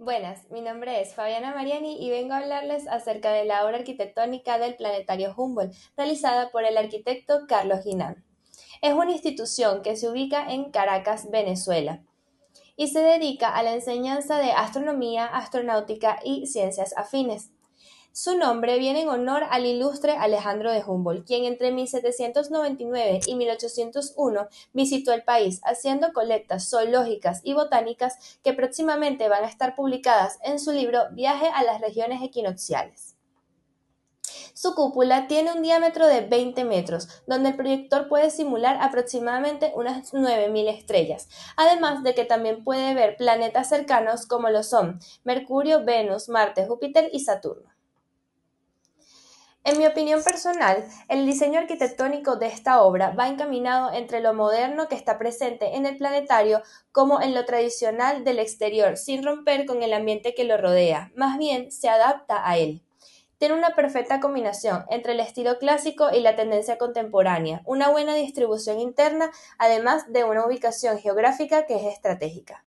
Buenas, mi nombre es Fabiana Mariani y vengo a hablarles acerca de la obra arquitectónica del Planetario Humboldt, realizada por el arquitecto Carlos Ginán. Es una institución que se ubica en Caracas, Venezuela, y se dedica a la enseñanza de astronomía, astronáutica y ciencias afines. Su nombre viene en honor al ilustre Alejandro de Humboldt, quien entre 1799 y 1801 visitó el país haciendo colectas zoológicas y botánicas que próximamente van a estar publicadas en su libro Viaje a las regiones equinocciales. Su cúpula tiene un diámetro de 20 metros, donde el proyector puede simular aproximadamente unas 9.000 estrellas, además de que también puede ver planetas cercanos como lo son Mercurio, Venus, Marte, Júpiter y Saturno. En mi opinión personal, el diseño arquitectónico de esta obra va encaminado entre lo moderno que está presente en el planetario como en lo tradicional del exterior, sin romper con el ambiente que lo rodea, más bien se adapta a él. Tiene una perfecta combinación entre el estilo clásico y la tendencia contemporánea, una buena distribución interna, además de una ubicación geográfica que es estratégica.